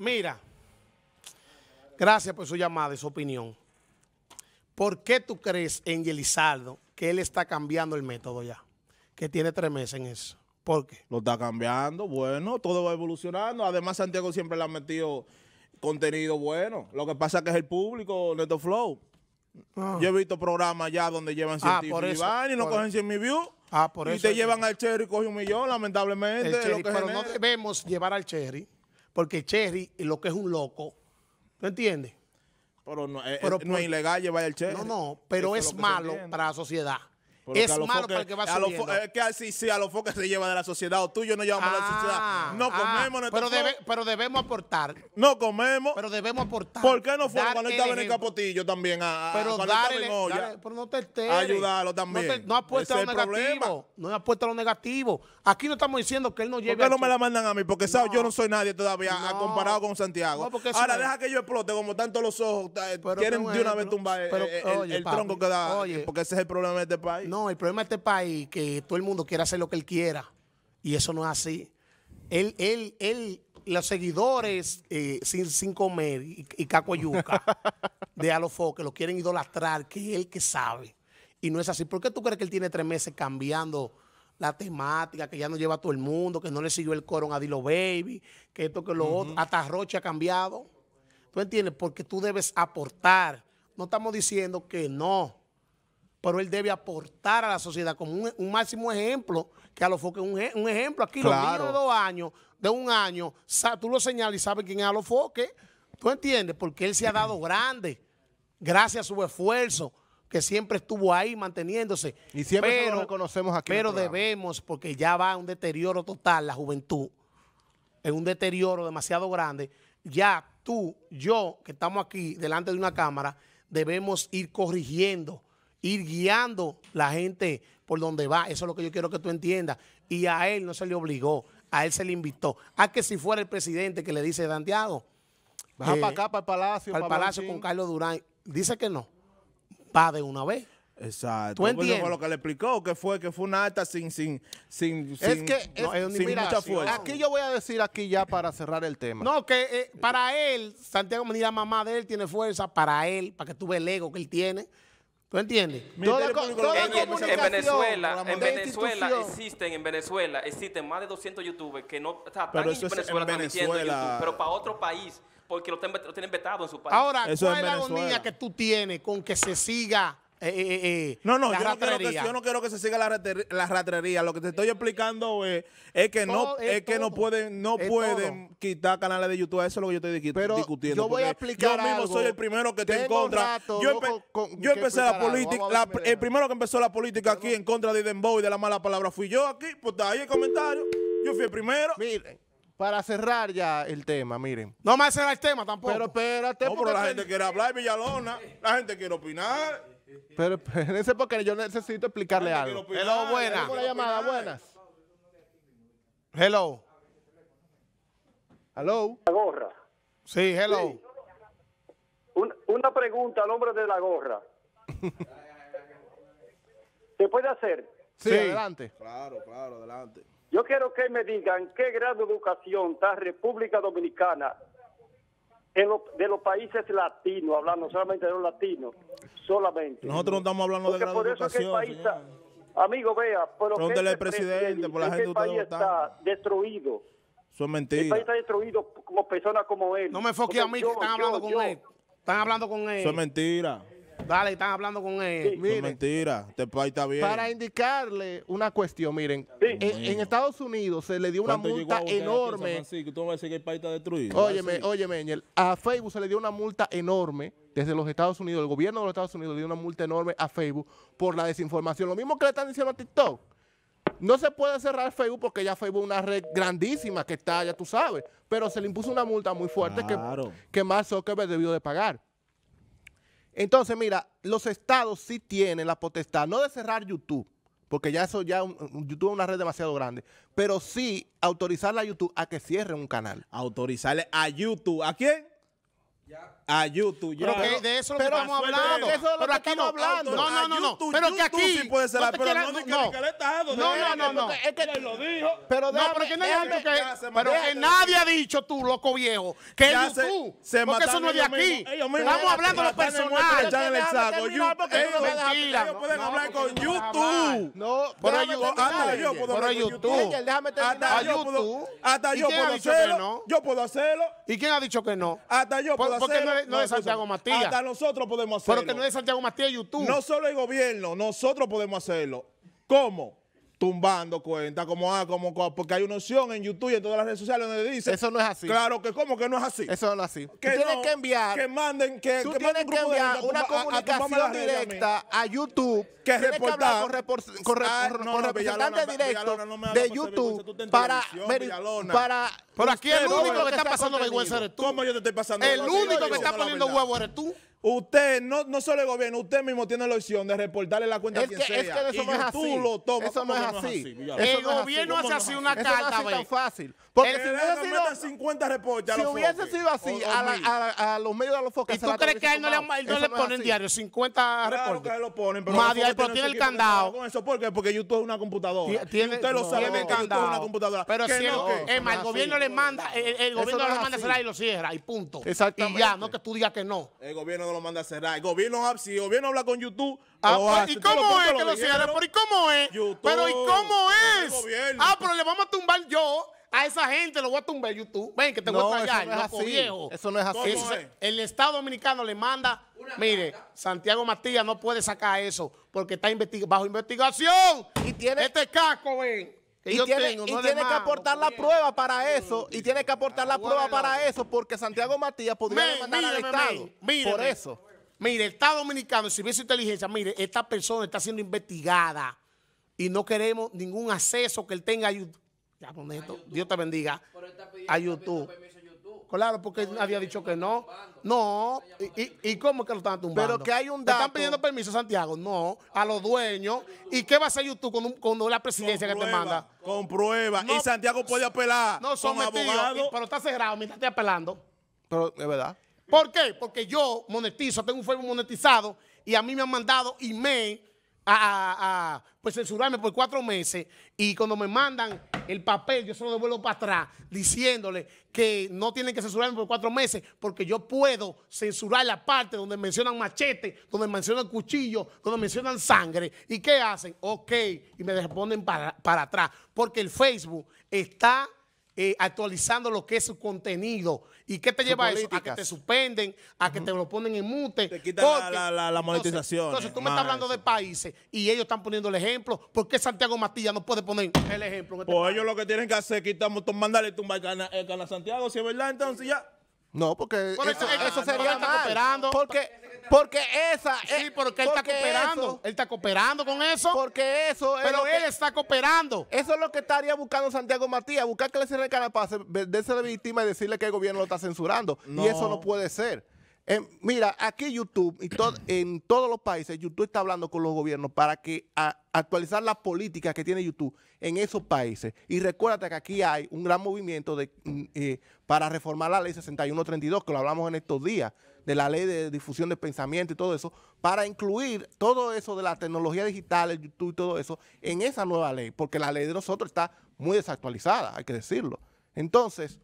Mira, gracias por su llamada y su opinión. ¿Por qué tú crees en Yelizardo que él está cambiando el método ya? Que tiene tres meses en eso. ¿Por qué? Lo está cambiando, bueno, todo va evolucionando. Además, Santiago siempre le ha metido contenido bueno. Lo que pasa es que es el público, Neto Flow. Ah. Yo he visto programas ya donde llevan 100 ah, y van y no cogen 100 mil views. Ah, por eso. y te llevan al Cherry y coge un millón, lamentablemente. pero no debemos llevar al Cherry porque Cherry, lo que es un loco, ¿tú entiendes? Pero no, eh, eh, es, ilegal llevar el Cherry. No, no, pero es malo para la sociedad es malo para el que va subiendo. Es que si, a los foques se lleva de la sociedad o tú y yo no llevamos de la ah, sociedad, no ah, comemos. pero, debe, pero debemos aportar. No comemos. Pero debemos aportar. ¿Por qué no fue cuando él estaba en el capotillo también? A, pero olla, pero no te Ayudarlo también. No, ha puesto apuesta a lo negativo. No apuesta a lo negativo. Aquí no estamos diciendo que él no lleve. ¿Por qué no me la mandan a mí? Porque ¿sabes? yo no soy nadie todavía ah, comparado con Santiago. Ahora deja que yo explote como tanto los ojos. Eh, quieren de una vez tumbar el tronco que da. Porque ese es el problema de este país. No el problema de este país que todo el mundo quiere hacer lo que él quiera. Y eso no es así. Él, él, él, los seguidores eh, sin, sin, comer y, y caco yuca de Alofo que lo quieren idolatrar, que es el que sabe. Y no es así. ¿Por qué tú crees que él tiene tres meses cambiando la temática, que ya no lleva a todo el mundo, que no le siguió el coron a Dilo Baby, que esto, que lo otro? Hasta Roche ha cambiado. ¿Tú entiendes? Porque tú debes aportar. No estamos diciendo que no pero él debe aportar a la sociedad como un, máximo ejemplo, que a lo un, ejemplo aquí, lo los dos años, de un año, tú lo señalas y sabes quién es a lo ¿tú entiendes? Porque él se ha dado grande, gracias a su esfuerzo, que siempre estuvo ahí manteniéndose. Y siempre pero, lo reconocemos aquí. Pero debemos, porque ya va a un deterioro total la juventud, es un deterioro demasiado grande, ya tú, yo, que estamos aquí delante de una cámara, debemos ir corrigiendo ir guiando la gente por donde va. Eso es lo que yo quiero que tú entiendas. Y a él no se le obligó, a él se le invitó. A que si fuera el presidente que le dice Santiago, baja para acá, para el Palacio. Para el Palacio con Carlos Durán. Dice que no. Va de una vez. Exacto. ¿Tú entiendes? lo que le explicó, que fue que fue una alta sin sin sin que mucha fuerza. Aquí yo voy a decir aquí ya para cerrar el tema. No, que eh, para él Santiago Medina, mamá de él tiene fuerza para él, para que tú veas el ego que él tiene. ¿Tú entiendes? en, Venezuela, en Venezuela existen, en Venezuela existen más de 200 youtubers que no o sea, están en Venezuela, YouTube, pero para otro país, porque lo, tienen vetado en su país. Ahora, ¿cuál es, la agonía que tú tienes con que se siga eh, eh, eh, no, no, yo no, quiero que, se siga la, ratrería. Lo que te estoy explicando es, que, no, es, que no pueden, no pueden quitar canales de YouTube. Eso es lo que yo estoy discutiendo. Yo voy a explicar. mismo soy el primero que está en contra. yo, empecé la política. el primero que empezó la política aquí en contra de Dembow y de la mala palabra fui yo aquí. Pues está ahí el comentario. Yo fui el primero. Miren para cerrar ya el tema, miren. No me cerrar el tema tampoco. Pero espérate. No, la gente quiere hablar, Villalona. La gente quiere opinar. Pero, espérense porque yo necesito explicarle algo. Hello, buenas. Una llamada, buenas. Hello. Hello. La gorra. Sí, hello. una pregunta al hombre de la gorra. ¿Se puede hacer? Sí, adelante. Claro, claro, adelante. Yo quiero que me digan qué grado de educación está República Dominicana de, los países latinos, hablando solamente de los latinos, solamente. Nosotros no estamos hablando de por eso que el país Amigo, vea, pero este presidente, por la gente país está destruido. Eso es mentira. El está destruido como personas como él. No me enfoque a mí, están hablando con él. Están hablando con él. Eso es mentira. Dale, están hablando con él. mentira, este país bien. Para indicarle una cuestión, miren, eh, en, Estados Unidos se le dio una multa enorme. Tú me que el país está destruido. Óyeme, ah, óyeme, Engel, a Facebook se le dio una multa enorme desde los Estados Unidos, el gobierno de los Estados Unidos le dio una multa enorme a Facebook por la desinformación. Lo mismo que le están diciendo a TikTok. No se puede cerrar Facebook porque ya Facebook es una red grandísima que está, ya tú sabes, pero se le impuso una multa muy fuerte que, que Mark debió de pagar. Entonces, mira, los estados sí tienen la potestad, no de cerrar YouTube, porque ya eso ya YouTube es una red demasiado grande, pero sí autorizarle a YouTube a que cierre un canal. Autorizarle a YouTube, ¿a quién? A YouTube, Pero, de eso pero, estamos hablando. De eso lo pero aquí no hablando. No, no, no, no. pero que aquí. puede ser, no pero quieras, no, no. no, no, Es que él lo dijo. Pero no, que, pero que nadie ha dicho tú, loco viejo, que es YouTube. porque eso no es de aquí. Estamos hablando de lo personal. en el saco. Ellos pueden hablar con YouTube. No, pero yo puedo YouTube. Déjame YouTube. Hasta yo puedo hacerlo. Yo puedo hacerlo. ¿Y quién ha dicho que no? Hasta yo puedo hacerlo no, es de Santiago Matías. Hasta nosotros podemos hacerlo. Pero que no es de Santiago Matías, YouTube. No solo el gobierno, nosotros podemos hacerlo. ¿Cómo? tumbando cuenta como, ah, como, porque hay una opción en YouTube y en todas las redes sociales donde dice... Eso no es así. Claro que, ¿cómo que no es así? Eso no es así. Que tú tienes que enviar... Que manden, que... tienes que enviar una comunicación directa a, YouTube. Que reportar... Que con, de YouTube para... para pero aquí el único que está pasando vergüenza eres tú. ¿Cómo yo te estoy pasando El único que está poniendo huevo eres tú. Usted, no, no solo el gobierno, usted mismo tiene la opción de reportarle la cuenta a quien que, sea. Es que eso es así. lo tomas. Eso no es así. el gobierno hace así una carta, es fácil. Porque si hubiese sido... 50 reportes Si hubiese sido así, oh, a, a, a, los medios de los focas... ¿Y tú crees que a él no le, ponen diario 50 claro que lo ponen, pero... Más pero tiene el candado. ¿por qué? Porque YouTube es una computadora. usted lo sabe, que candado. es una computadora. Pero si el gobierno le manda, el gobierno le manda y lo cierra, y punto. Exactamente. Y ya, no que tú digas que no. El gobierno lo manda a cerrar. gobierno, si el gobierno habla con YouTube, ah, pues, ¿y cómo es que lo cierre? Pero ¿y cómo es? pero ¿y cómo es? Ah, pero le vamos a tumbar yo a esa gente lo voy a tumbar YouTube. Ven, que te no, voy a no loco viejo. Eso no es así. El Estado Dominicano le manda, mire, Santiago Matías no puede sacar eso porque está bajo investigación. Y tiene... Este casco, ven y tiene, que aportar la prueba para eso. Y tiene que aportar la prueba para eso. Porque Santiago Matías podría demandar al Estado. por eso. Mire, el Estado Dominicano, si hubiese inteligencia, mire, esta persona está siendo investigada. Y no queremos ningún acceso que él tenga a YouTube. Ya, con Dios te bendiga. A YouTube claro, porque había dicho que no. No, y, cómo que lo están tumbando? Pero que hay un dato. están pidiendo permiso, Santiago? No, a los dueños. ¿Y qué va a hacer YouTube con, la presidencia que te manda? Con prueba. y Santiago puede apelar. No, son metidos, pero está cerrado, me está apelando. Pero es verdad. ¿Por qué? Porque yo monetizo, tengo un Facebook monetizado y a mí me han mandado y me... a, pues censurarme por cuatro meses y cuando me mandan el papel yo se lo devuelvo para atrás diciéndole que no tienen que censurarme por cuatro meses porque yo puedo censurar la parte donde mencionan machete, donde mencionan cuchillo, donde mencionan sangre. ¿Y qué hacen? Ok, y me responden para, para atrás porque el Facebook está eh, actualizando lo que es su contenido. ¿Y qué te lleva a eso? A que te suspenden, a que te lo ponen en mute. Te la, monetización. Entonces, eh, tú me estás hablando de países y ellos están poniendo el ejemplo. ¿Por qué Santiago Matilla no puede poner el ejemplo? Este pues ellos lo que tienen que hacer es quitamos, mandarle tumbar el canal, Santiago, si es verdad, entonces ya. No, porque eso, sería Porque porque esa. Sí, porque él está cooperando. él está cooperando con eso. Porque eso. Es pero él está cooperando. Eso es lo que estaría buscando Santiago Matías. Buscar que le cierre el canal para venderse la víctima y decirle que el gobierno lo está censurando. Y eso no puede ser. Em, mira, aquí YouTube, y en todos los países, YouTube está hablando con los gobiernos para que actualizar las políticas que tiene YouTube en esos países. Y recuérdate que aquí hay un gran movimiento de, mm, eh, para reformar la ley 6132, que lo hablamos en estos días de la ley de difusión de pensamiento y todo eso, para incluir todo eso de la tecnología digital, el YouTube y todo eso, en esa nueva ley, porque la ley de nosotros está muy desactualizada, hay que decirlo. Entonces,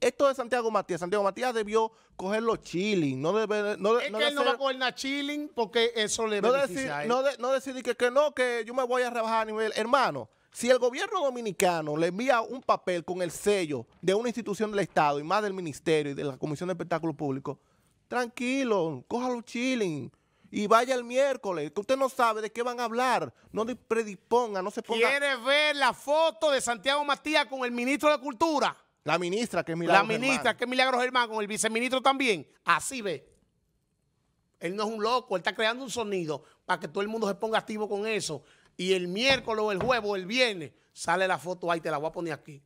esto de Santiago Matías, Santiago Matías debió coger los chilling, no debe, no, es que él no va a coger nada chilling porque eso le no decir, a No, de, que, que no, que yo me voy a rebajar a nivel, hermano, si el gobierno dominicano le envía un papel con el sello de una institución del Estado y más del Ministerio y de la Comisión de Espectáculos Público, tranquilo, cójalo chilling y vaya el miércoles, que usted no sabe de qué van a hablar, no predisponga, no se ponga... ¿Quiere ver la foto de Santiago Matías con el ministro de Cultura? La ministra, que es La ministra, que Milagros Germán, con el viceministro también. Así ve. Él no es un loco, él está creando un sonido para que todo el mundo se ponga activo con eso y el miércoles o el jueves o el viernes sale la foto ahí, te la voy a poner aquí,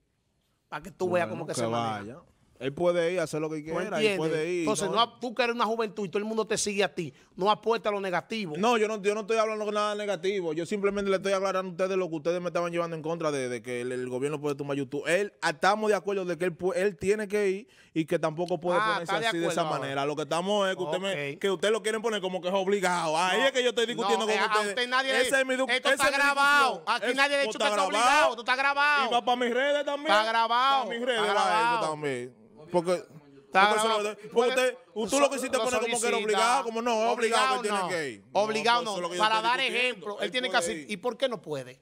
para que tú veas cómo que, se vaya. maneja. Él puede ir a hacer lo que quiera, él puede ir. Entonces, ¿no? tú que eres una juventud y todo el mundo te sigue a ti, no apuesta a lo negativo. No, yo no, yo no estoy hablando nada negativo. Yo simplemente le estoy aclarando a ustedes lo que ustedes me estaban llevando en contra de, que el, gobierno puede tomar YouTube. Él, ah, estamos de acuerdo de que él, él tiene que ir y que tampoco puede ah, ponerse así de, esa manera. Lo que estamos es que me, que ustedes lo quieren poner como que es obligado. Ahí es que yo estoy discutiendo con eh, ustedes. nadie es Esto está grabado. Aquí nadie ha dicho que está obligado. Esto está grabado. Y va para mis redes también. Está grabado. Para mis redes también. Porque... tú lo que hiciste poner como que era obligado, como no, obligado, obligado no. Obligado para dar ejemplo, él, tiene que hacer, ¿y por qué no puede?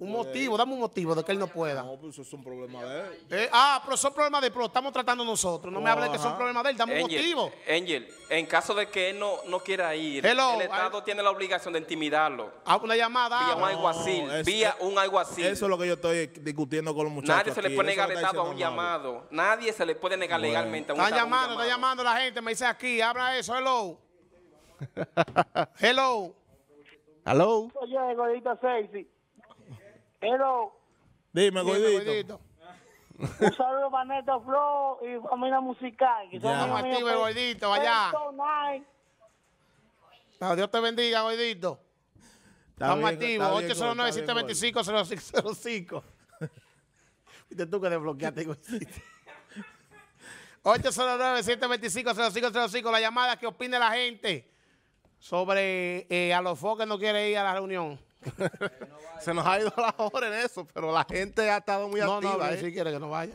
un motivo, dame un motivo de que él no pueda. No, pues es problema de él. Eh, ah, pero son problemas de él, estamos tratando nosotros. No me hables que son problemas de él, dame un motivo. Angel, en caso de que él no, no quiera ir, el ah. Estado tiene la obligación de intimidarlo. A ah, una llamada. Vía un un Eso es lo que yo estoy discutiendo con los muchachos Nadie se le puede negar el Estado a un llamado. Nadie se le puede negar legalmente a un, llamando, llamado. Está llamando, la gente, me dice aquí, habla eso, hello. hello. Hello. sexy. Hello. Dime, Gordito. Un saludo para Neto Flow y familia musical. Que Vamos activo, Gordito, allá. Dios te bendiga, Gordito. Estamos activos. 809 725 0605 Viste tú que desbloqueaste, 809-725-0505, la llamada que opine la gente sobre eh, a los que no quiere ir a la reunión. Se nos ha ido la hora en eso, pero la gente ha estado muy activa. ¿eh? si quiere que no vaya.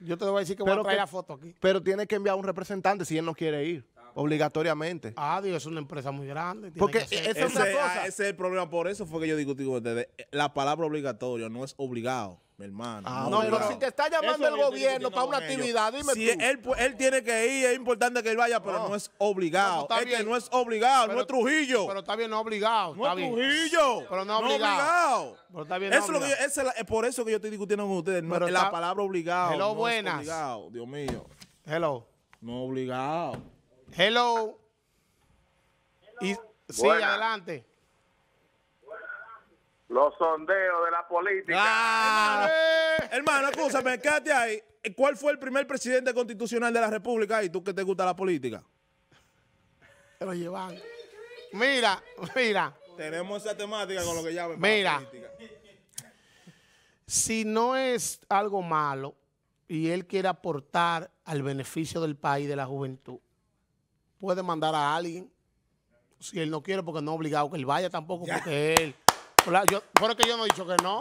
Yo te voy a decir que voy a traer la foto aquí. Pero tiene que enviar un representante si él no quiere ir. Obligatoriamente. Ah, Dios, es una empresa muy grande. Porque esa es otra cosa. Ah, ese es el problema. Por eso fue que yo discutí con ustedes. La palabra obligatorio no es obligado, mi hermano. Ah, no, pero si te está llamando el gobierno para una actividad, dime si tú. Él, él, tiene que ir, es importante que él vaya, pero no, es obligado. No, es bien. que no es obligado, no es Trujillo. Pero está bien, no obligado. No es Trujillo. Pero no obligado. obligado. Pero está bien, eso obligado. Lo que es por eso que yo estoy discutiendo con ustedes. Pero es la palabra obligado. Hello, buenas. obligado, Dios mío. Hello. No obligado. Hello. sí, adelante. Los sondeos de la política. Ah. Eh. hermano, escúchame, quédate ahí. ¿Cuál fue el primer presidente constitucional de la República y tú que te gusta la política? lo llevan. Mira, mira. Tenemos esa temática con lo que llaman mira, Si no es algo malo y él quiere aportar al beneficio del país, y de la juventud, puede mandar a alguien si él no quiere, porque no es obligado que él vaya tampoco, porque él. Yo, es que yo no he dicho que no.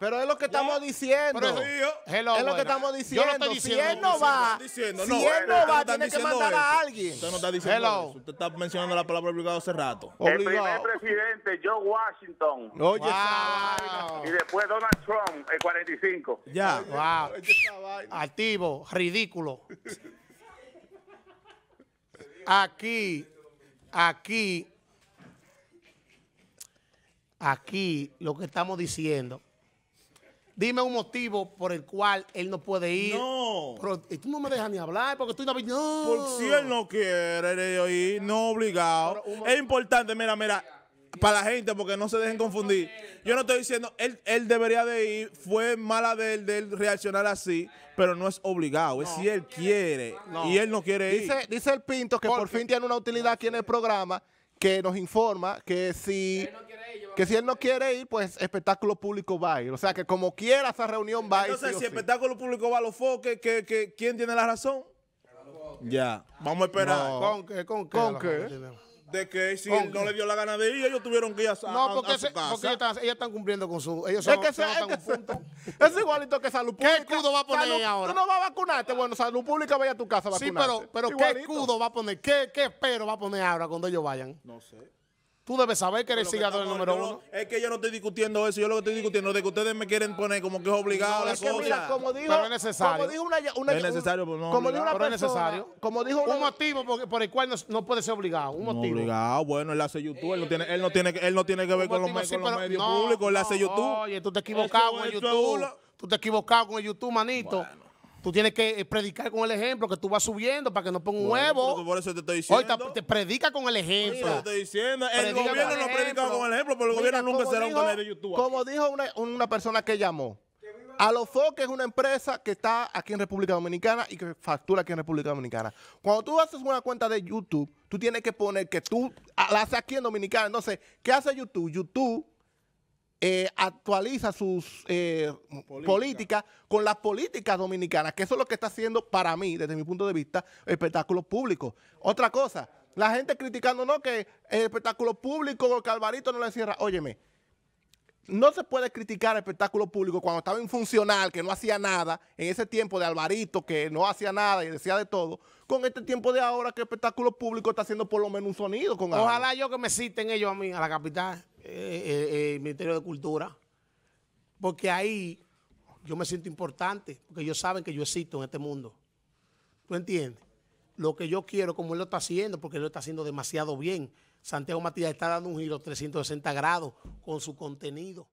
Pero es lo que estamos diciendo. Pero es lo que estamos diciendo. Yo lo diciendo si él no va, diciendo, si él no va, tiene que mandar a alguien. Usted no está diciendo Eso. Usted está mencionando la palabra obligado hace rato. El primer presidente, Joe Washington. Oye, Y después Donald Trump, el 45. Ya. Wow. Activo, ridículo. Aquí, aquí, aquí lo que estamos diciendo. Dime un motivo por el cual él no puede ir. No. tú no me dejas ni hablar porque estoy no... no. Por si él no quiere ir, no obligado. es importante, mira, mira, para la gente, porque no se dejen confundir. Yo no estoy diciendo, él, él debería de ir, fue mala de él, reaccionar así, pero no es obligado, es si él quiere y él no quiere ir. Dice, el Pinto que por, fin tiene una utilidad aquí en el programa que nos informa que si, que si él no quiere ir, pues espectáculo público va a ir. O sea, que como quiera esa reunión va a ir. Entonces, si espectáculo público va a los foques, que, que, ¿quién tiene la razón? Ya, vamos a esperar. ¿Con qué? ¿Con qué? ¿Con qué? de que si no le dio la gana de ir, ellos tuvieron que ir a, porque, su casa. porque ellos, están, ellos, están, cumpliendo con su... Ellos son, es que, se, es, es igualito que salud pública. ¿Qué escudo va a poner ahora? Tú no vas a vacunarte. Bueno, salud pública vaya a tu casa a vacunarte. Sí, pero, pero ¿qué escudo va a poner? ¿Qué, ¿Qué pero va a poner ahora cuando ellos vayan? No sé. Tú debes saber que eres sigador número uno. Es que yo no estoy discutiendo eso. Yo lo que estoy discutiendo es de que ustedes me quieren poner como que es obligado no, la es como pero es necesario. Como dijo una, una es necesario, pero pues, no como dijo una necesario. Como dijo un motivo por, el cual no, puede ser obligado. Un motivo. No obligado. Bueno, él hace YouTube. Él no tiene, eh, él no tiene, él no tiene que ver con, los, medios públicos. Él hace YouTube. Oye, tú te equivocas con YouTube. Tú te equivocas con el YouTube, manito. Tú tienes que eh, predicar con el ejemplo, que tú vas subiendo para que no ponga un huevo. Por eso te estoy diciendo. Hoy te, predica con el ejemplo. te estoy diciendo. El gobierno no predica con el ejemplo, pero el gobierno nunca será un canal de YouTube. Como dijo una, una persona que llamó, a Alofoque es una empresa que está aquí en República Dominicana y que factura aquí en República Dominicana. Cuando tú haces una cuenta de YouTube, tú tienes que poner que tú la haces aquí en Dominicana. Entonces, ¿qué hace YouTube? YouTube eh, actualiza sus eh, políticas con las políticas dominicanas, que eso es lo que está haciendo para mí, desde mi punto de vista, espectáculo público Otra cosa, la gente criticando, no, que el espectáculo público, el calvarito no le cierra. Óyeme, no se puede criticar el espectáculo público cuando estaba infuncional, que no hacía nada, en ese tiempo de Alvarito, que no hacía nada y decía de todo, con este tiempo de ahora que el espectáculo público está haciendo por lo menos un sonido. con Ojalá yo que me citen ellos a mí, a la capital, eh, eh, eh, el Ministerio de Cultura, porque ahí yo me siento importante, porque ellos saben que yo existo en este mundo. ¿Tú entiendes? Lo que yo quiero, como él lo está haciendo, porque él lo está haciendo demasiado bien. Santiago Matías está dando un giro 360 grados con su contenido.